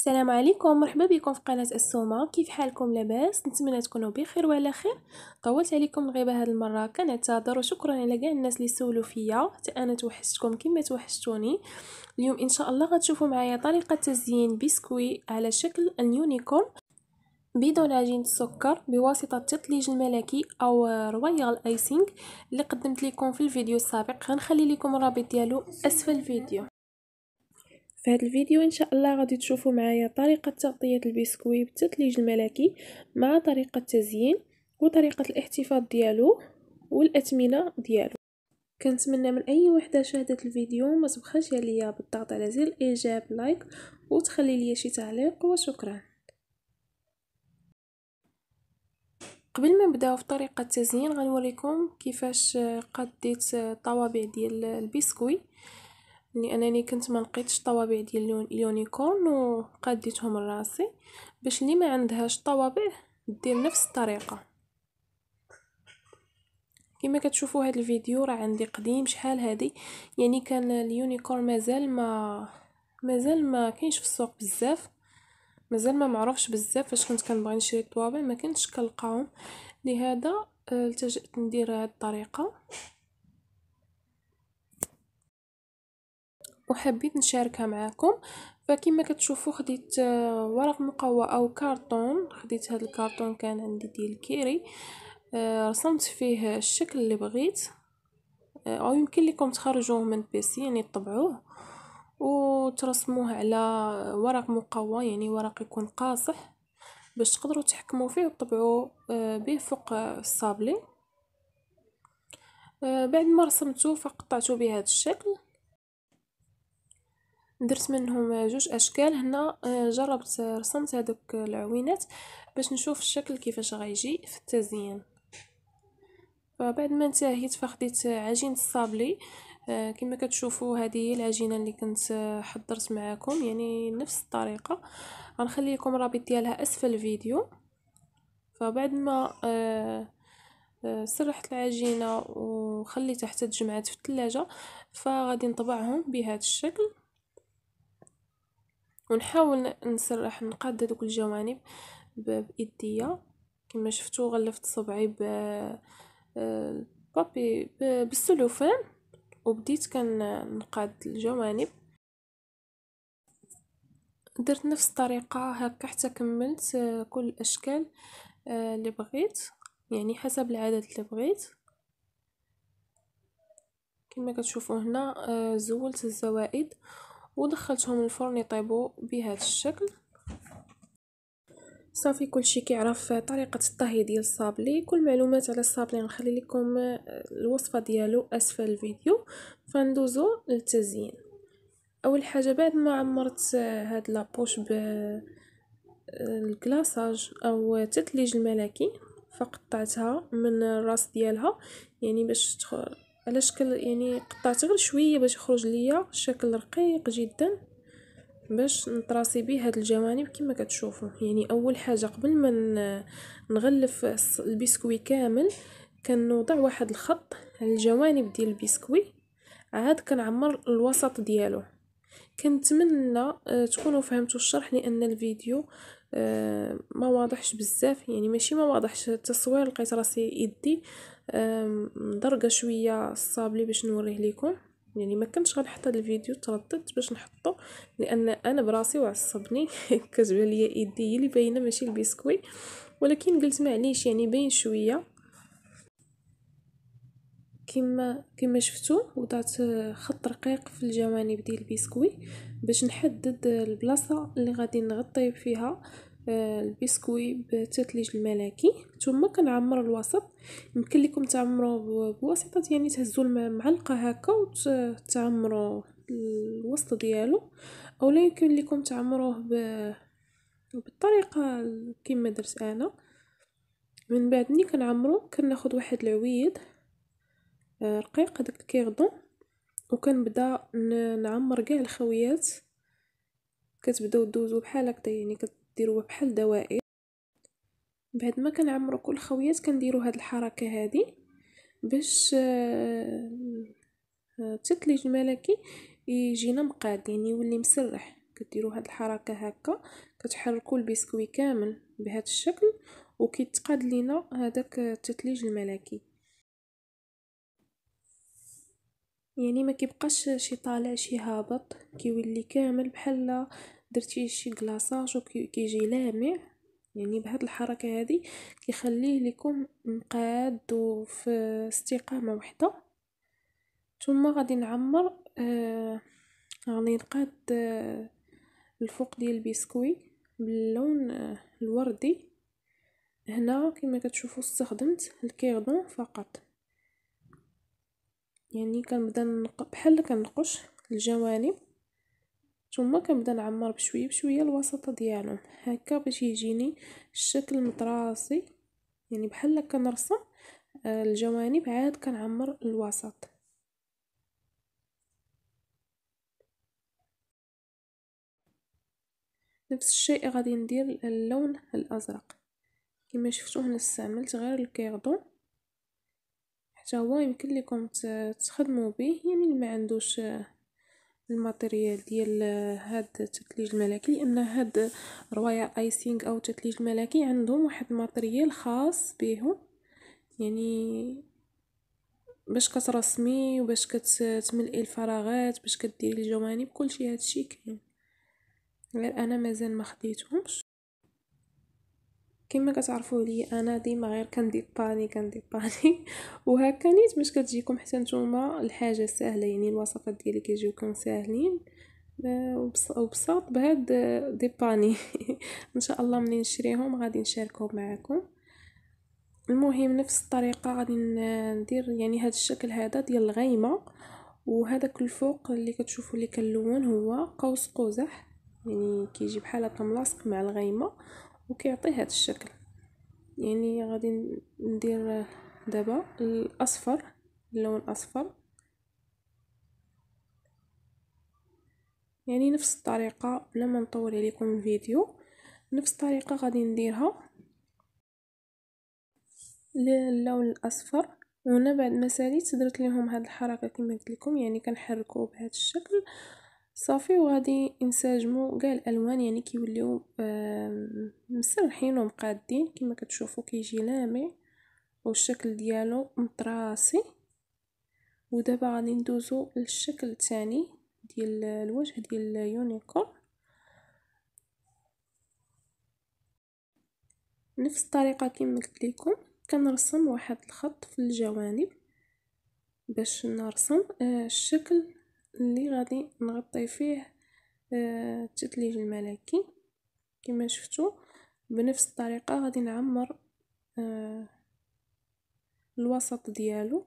السلام عليكم مرحبا بكم في قناه السومه كيف حالكم لاباس نتمنى تكونوا بخير وعلى خير طولت عليكم الغيبه هذه المره كنعتذر وشكرا على كاع الناس اللي سولوا فيا حتى انا توحشتكم كما توحشتوني اليوم ان شاء الله غتشوفوا معايا طريقه تزيين بسكوي على شكل اليونيكورن بدون عجين السكر بواسطة التثليج الملكي أو رويال ايسينغ اللي قدمت لكم في الفيديو السابق غنخلي لكم الرابط ديالو أسفل الفيديو في هذا الفيديو ان شاء الله غادي تشوفوا معايا طريقه تغطيه البسكوي بالتثليج الملكي مع طريقه التزيين وطريقه الاحتفاظ ديالو والاثمنه ديالو كنتمنى من اي وحده شاهدت الفيديو ما تبخلش عليا بالضغط على زر الاعجاب لايك وتخلي لي شي تعليق وشكرا قبل ما نبداو في طريقه التزيين غنوريكم كيفاش قديت الطوابع ديال البسكوي لانني كنت ما لقيتش الطوابع ديال اليونيكورن وقاديتهم لراسي باش اللي ما عندهاش طوابع دير نفس الطريقه كما كتشوفوا هذا الفيديو راه عندي قديم شحال هذه يعني كان اليونيكورن مازال ما مازال ما كاينش في السوق بزاف مازال ما معروفش بزاف فاش كنت كنبغي نشري الطوابع ما كنتش كنلقاهم لهذا آه، التجأت ندير هذه الطريقه وحبيت نشاركها معاكم فكما كتشوفوا خديت آه، ورق مقوى او كارطون خديت هذا الكارطون كان عندي ديال كيري آه، رسمت فيه الشكل اللي بغيت آه، او يمكن لكم تخرجوه من بيسي يعني تطبعوه وترسموه على ورق مقوى يعني ورق يكون قاصح باش تقدروا تحكموا فيه وتطبعوا به فوق الصابلي بعد ما رسمته فقطعته بهذا الشكل درت منهم جوج اشكال هنا آه، جربت آه، رسمت هذوك العوينات باش نشوف الشكل كيفاش غيجي في التزيين فبعد ما انتهيت فخديت عجين الصابلي آه، كما كتشوفوا هذه هي العجينه اللي كنت حضرت معاكم يعني نفس الطريقه غنخلي لكم الرابط ديالها اسفل الفيديو فبعد ما سرحت العجينه وخليتها حتى تجمعات في الثلاجه فغادي نطبعهم بهذا الشكل ونحاول نسرح نقاد هذوك الجوانب بايديا كما شفتوا غلفت صبعي ب بابي بالسلوفان وبديت كنقاد الجوانب درت نفس الطريقه هكا حتى كملت آه، كل الاشكال آه، اللي بغيت يعني حسب العدد اللي بغيت كما كتشوفوا هنا آه، زولت الزوائد ودخلتهم الفرن يطيبوا بهذا الشكل صافي كلشي كيعرف طريقه الطهي ديال الصابلي كل معلومات على الصابلي نخلي لكم آه، الوصفه ديالو اسفل الفيديو فندوزو للتزيين اول حاجه بعد ما عمرت آه، هاد لابوش ب آه، الكلاصاج او التتليج الملكي فقطعتها من الراس ديالها يعني باش على شكل يعني قطعت غير شويه باش يخرج ليا شكل رقيق جدا باش نطراسي به هاد الجوانب كما كتشوفوا يعني اول حاجه قبل ما نغلف البسكوي كامل كنوضع واحد الخط على الجوانب ديال البسكوي عاد كنعمر الوسط ديالو كنتمنى آه، تكونوا فهمتوا الشرح لان الفيديو آه، ما واضحش بزاف يعني ماشي ما واضحش التصوير لقيت راسي يدي درقه شويه الصابلي باش نوريه لكم يعني ما كنتش غنحط هذا الفيديو ترددت باش نحطه لان انا براسي وعصبني كتبان ليا ايدي هي اللي باينه ماشي البسكوي ولكن قلت معليش يعني باين شويه كما كما شفتوا وضعت خط رقيق في الجوانب ديال البسكوي باش نحدد البلاصه اللي غادي نغطي فيها آه، البسكوي بالتتليج الملكي ثم كنعمر الوسط يمكن لكم تعمروه بواسطه يعني تهزوا المعلقه هكا وتعمروا الوسط ديالو اولا يمكن لكم تعمروه ب... بالطريقه كما درت انا من بعد ملي كنعمرو كناخذ واحد العويد آه، رقيق هذاك الكيردون وكنبدا نعمر كاع الخويات كتبداو دوزو بحال هكدا يعني كت كنديروه بحال دوائر بعد ما كنعمرو كل خويات كنديرو هاد الحركه هادي باش التتلج آه، الملكي يجينا مقاد يعني يولي مسرح كديروا هاد الحركه هكا كتحركوا البسكوي كامل بهذا الشكل وكيتقاد لينا هذاك التتليج الملكي يعني ما كيبقاش شي طالع شي هابط كيولي كامل بحال درتي شي كلاصاج وكيجي لامع يعني بهاد الحركه هذه كيخليه لكم مقاد وفي استقامه وحده ثم غادي نعمر آه غادي نقاد آه الفوق ديال البسكوي باللون آه الوردي هنا كما كتشوفوا استخدمت الكيردون فقط يعني كنبدا بحال كنقش الجوانب ثم كنبدا نعمر بشويه بشويه الوسط ديالهم هكا باش يجيني الشكل مطراسي يعني بحال كنرسم آه، الجوانب عاد كنعمر الوسط نفس الشيء غادي ندير اللون الازرق كما شفتوا هنا استعملت غير الكيردو حتى هو يمكن لكم تخدموا به يعني اللي ما عندوش الماتيريال ديال هاد التتليج الملكي لان هاد روايا ايسينغ او التتليج الملكي عندهم واحد الماتيريال خاص بهم يعني باش كترسمي وباش كتملئي الفراغات باش كديري الجوانب كلشي هادشي كاين غير انا مازال ما خديتهمش كما كتعرفوا لي انا ديما غير كندير باني كندير باني وهكا نيت باش كتجيكم حتى نتوما الحاجه سهله يعني الوصفات ديالي كيجيوكم ساهلين وبساط بهاد دي باني ان شاء الله ملي نشريهم غادي نشاركهم معكم المهم نفس الطريقه غادي ندير يعني هذا الشكل هذا ديال الغيمه كل الفوق اللي كتشوفوا اللي كنلون هو قوس قزح يعني كيجي بحال هكا ملاصق مع الغيمه وكيعطي هذا الشكل يعني غادي ندير دابا الاصفر اللون الاصفر يعني نفس الطريقه بلا ما نطول عليكم الفيديو نفس الطريقه غادي نديرها للون الاصفر وهنا بعد ما ساليت درت لهم هاد الحركه كما قلت لكم يعني كنحركوا بهذا الشكل صافي وغادي نساجمو كاع الالوان يعني كيوليو مسرحين ومقادين كما كتشوفوا كيجي لامع والشكل ديالو مطراسي ودابا غادي ندوزو للشكل الثاني ديال الوجه ديال اليونيكورن نفس الطريقه كما قلت لكم كنرسم واحد الخط في الجوانب باش نرسم آه، الشكل اللي غادي نغطي فيه آه، التتليج الملكي كما شفتوا بنفس الطريقه غادي نعمر آه، الوسط ديالو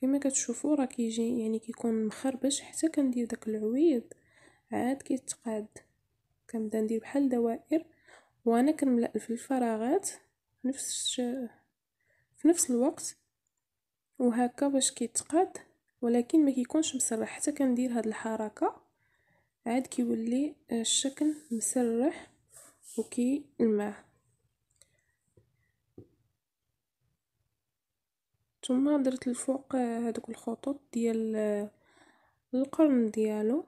كما كتشوفوا راه كيجي يعني كيكون مخربش حتى كندير داك العويض عاد كيتقاد كنبدا ندير بحال دوائر وانا كنملا في الفراغات نفس في نفس الوقت وهكا باش كيتقاد ولكن ما كيكونش مسرح حتى كندير هاد الحركه عاد كيولي آه، الشكل مسرح وكي الماء ثم درت الفوق هذوك آه، الخطوط ديال آه، القرن ديالو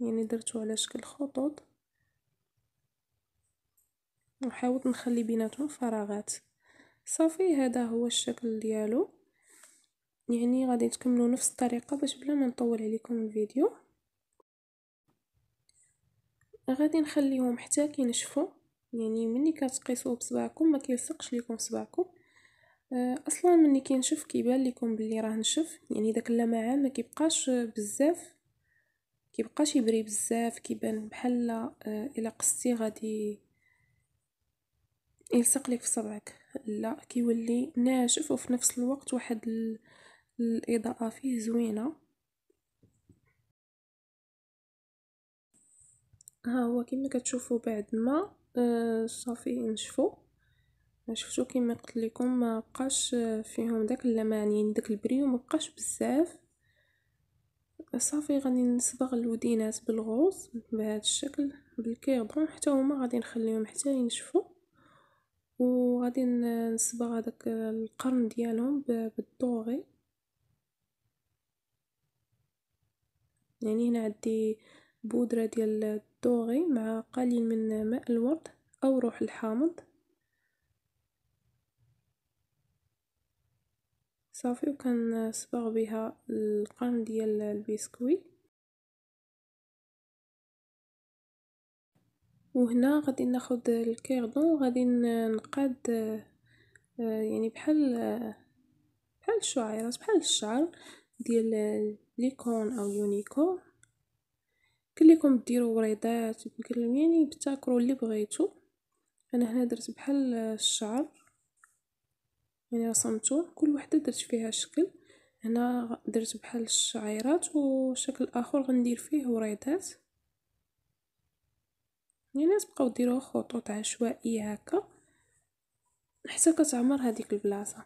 يعني درتو على شكل خطوط وحاولت نخلي بيناتهم فراغات صافي هذا هو الشكل ديالو يعني غادي تكملوا نفس الطريقه باش بلا ما نطول عليكم الفيديو غادي نخليهم حتى كينشفوا يعني ملي كتقيسوه بصباعكم ما كيلصقش لكم صباعكم آه، اصلا ملي كينشف كيبان لكم بلي راه نشف يعني داك اللمعان ما كيبقاش بزاف كيبقاش يبري بزاف كيبان بحال آه، الا قصتي غادي يلصق لك في صبعك لا كيولي ناشف وفي نفس الوقت واحد الإضاءة فيه زوينة ها هو كما كتشوفوا بعد ما آه، صافي نشفو شفتو كما قلت لكم ما بقاش آه، فيهم داك اللمعان يعني داك البريو ما بقاش بزاف صافي غادي نصبغ الودينات بالغوص بهذا الشكل بالكيردون حتى هما غادي نخليهم حتى ينشفوا وغادي نصبغ هذاك آه، القرن ديالهم بالدوغي يعني هنا عندي بودرة ديال الدوغي مع قليل من ماء الورد أو روح الحامض صافي وكنصبغ بها القرن ديال البسكوي وهنا غادي ناخد الكيردون وغادي نقاد آه، يعني بحال آه، بحال الشعيرات بحال الشعر ديال ليكون او يونيكو كليكم ديروا وريضات وكلكم يعني بتاكلوا اللي بغيتو انا هنا درت بحال الشعر يعني رسمته كل وحده درت فيها شكل هنا درت بحال الشعيرات وشكل اخر غندير فيه وريضات يعني تبقاو ديروا خطوط عشوائيه هكا حتى كتعمر هذيك البلاصه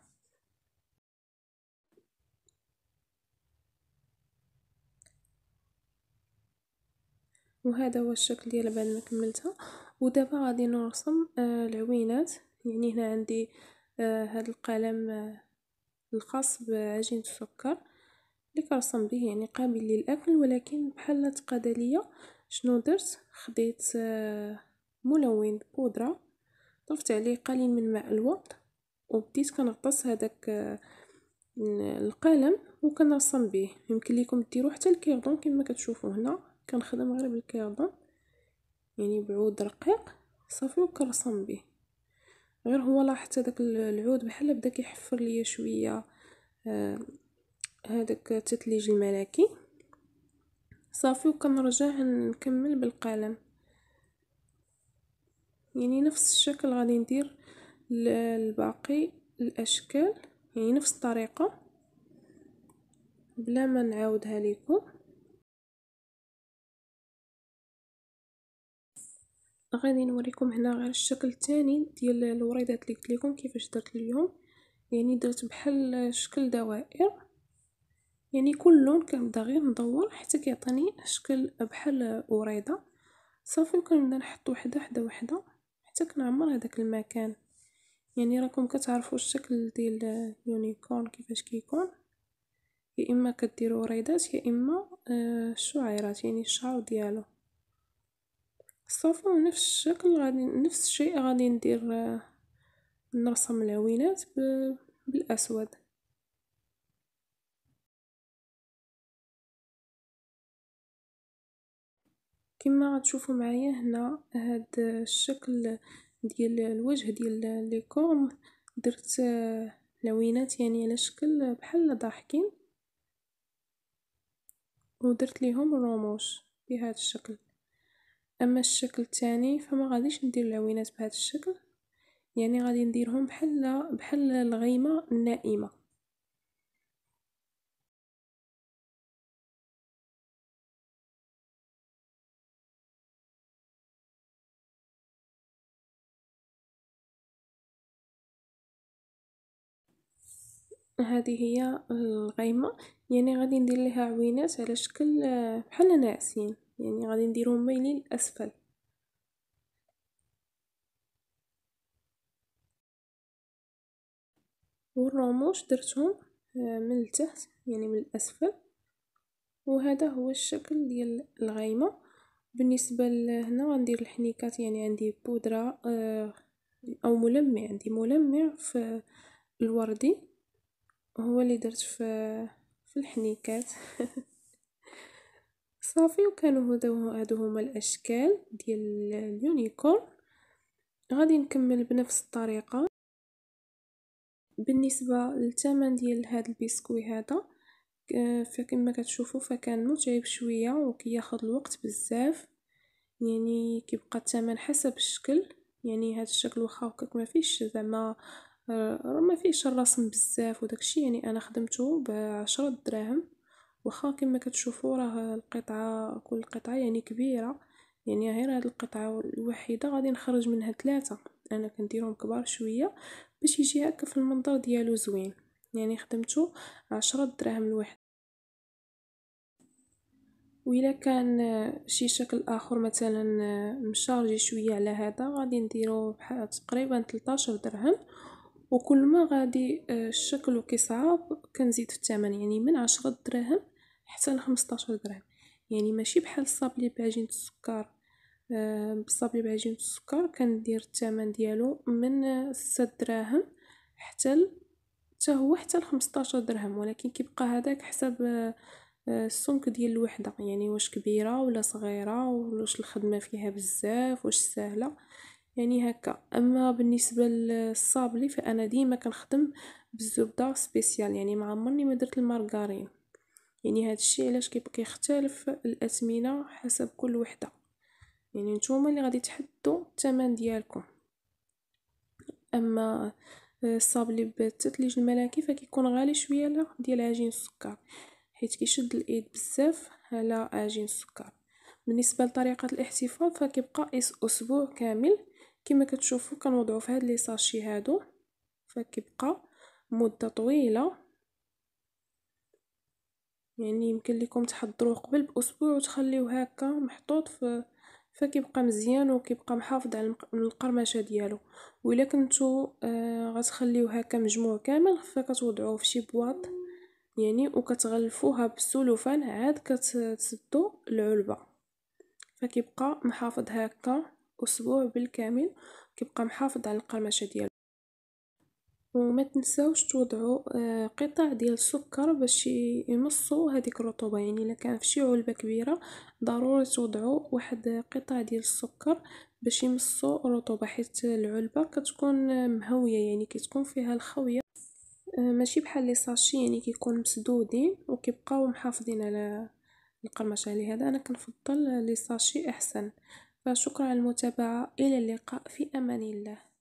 وهذا هو الشكل ديالها بعد ما كملتها ودابا غادي نرسم آه، العوينات يعني هنا عندي هذا آه، القلم آه، الخاص بعجينه السكر اللي كنرسم به يعني قابل للاكل ولكن بحال تقاد ليا شنو درت خديت ملون بودره ضفت عليه قليل من ماء الورد وبديت كنغطس هذاك القلم وكنرسم به يمكن لكم ديروا حتى الكيردون كما كتشوفوا هنا كنخدم غير بالكردون يعني بعود رقيق صافي وكنرسم به غير هو لاحظت هذاك العود بحال بدا كيحفر ليا شويه آه، هذاك التتليج الملكي صافي وكنرجع نكمل بالقلم يعني نفس الشكل غادي ندير الباقي الاشكال يعني نفس الطريقه بلا ما نعاودها لكم غادي نوريكم هنا غير الشكل الثاني ديال الوريدات اللي قلت لكم كيفاش درت اليوم يعني درت بحال شكل دوائر يعني كل لون كنبدا غير ندور حتى كيعطيني شكل بحال وريده صافي وكنبدا نحط وحده حدا وحده حتى كنعمر هذاك المكان يعني راكم كتعرفوا الشكل ديال اليونيكورن كيفاش كيكون يا اما كديروا وريدات يا اما الشعيرات آه، يعني الشعر ديالو صافي نفس الشكل غادي نفس الشيء غادي ندير نرسم آه، العوينات بالاسود كما غتشوفوا معايا هنا هاد الشكل ديال الوجه ديال لي كورن درت آه، لوينات يعني على شكل بحال ضاحكين ودرت ليهم الرموش بهذا الشكل اما الشكل الثاني فما غاديش ندير العوينات بهذا الشكل يعني غادي نديرهم بحال بحال الغيمه النائمه هذه هي الغيمه يعني غادي ندير لها عوينات على شكل آه، بحال ناعسين يعني غادي نديرهم مايلين الأسفل والرموش درتهم آه، من التحت يعني من الأسفل وهذا هو الشكل ديال الغايمة بالنسبة لهنا غندير الحنيكات يعني عندي بودرة آه، أو ملمع عندي ملمع في الوردي هو اللي درت في في الحنيكات صافي وكانوا هادو هادو هما الاشكال ديال اليونيكورن غادي نكمل بنفس الطريقه بالنسبه للثمن ديال هذا البسكوي هذا آه، فكما كتشوفوا فكان متعب شويه وكياخذ الوقت بزاف يعني كيبقى الثمن حسب الشكل يعني هذا الشكل واخا هكاك ما فيش زعما آه، ما فيش الرسم بزاف وداكشي يعني انا خدمته ب 10 دراهم واخا كما كتشوفوا راه القطعه كل قطعه يعني كبيره يعني غير هاد القطعه الوحيده غادي نخرج منها ثلاثه انا كنديرهم كبار شويه باش يجي هكا في المنظر ديالو زوين يعني خدمته عشرة دراهم الواحد وإلا كان شي شكل اخر مثلا مشارجي شويه على هذا غادي نديرو بحال تقريبا 13 درهم وكل ما غادي آه، الشكل كيصعب كنزيد في الثمن يعني من 10 دراهم حتى ل 15 درهم يعني ماشي بحال الصابلي بعجينه السكر بالصابلي آه، بعجينه السكر كندير الثمن ديالو من 6 دراهم حتى ل حتى هو حتى ل 15 درهم ولكن كيبقى هذاك حسب آه، السمك ديال الوحده يعني واش كبيره ولا صغيره واش الخدمه فيها بزاف واش سهله يعني هكا اما بالنسبه للصابلي فانا ديما كنخدم بالزبده سبيسيال يعني ما عمرني ما درت المارغارين يعني هذا الشيء علاش كيختلف الاثمنه حسب كل وحده يعني نتوما اللي غادي تحددوا الثمن ديالكم اما آه، الصابلي بالتثليج الملاكي فكيكون غالي شويه ديال عجين السكر حيت كيشد الايد بزاف على عجين السكر بالنسبه لطريقه الاحتفاظ فكيبقى اسبوع كامل كما كتشوفوا كنوضعوا في هاد لي ساشي هادو فكيبقى مده طويله يعني يمكن لكم تحضروه قبل باسبوع وتخليوه هكا محطوط ف فكيبقى مزيان وكيبقى محافظ على القرمشه ديالو و الا كنتو آه غتخليوه هكا مجموع كامل فكتوضعوه في شي بواط يعني وكتغلفوها بالسلوفان عاد كتسدو العلبه فكيبقى محافظ هكا اسبوع بالكامل كيبقى محافظ على القرمشه ديالو وما تنساوش توضعوا آه، قطع ديال السكر باش يمصوا هذيك الرطوبه يعني الا كان في شي علبه كبيره ضروري توضعوا واحد قطع ديال السكر باش يمصوا الرطوبه حيت العلبه كتكون مهويه يعني كتكون فيها الخويه آه، ماشي بحال لي ساشي يعني كيكون مسدودين وكيبقاو محافظين على القرمشه لهذا انا كنفضل لي ساشي احسن فشكرا على المتابعه الى اللقاء في امان الله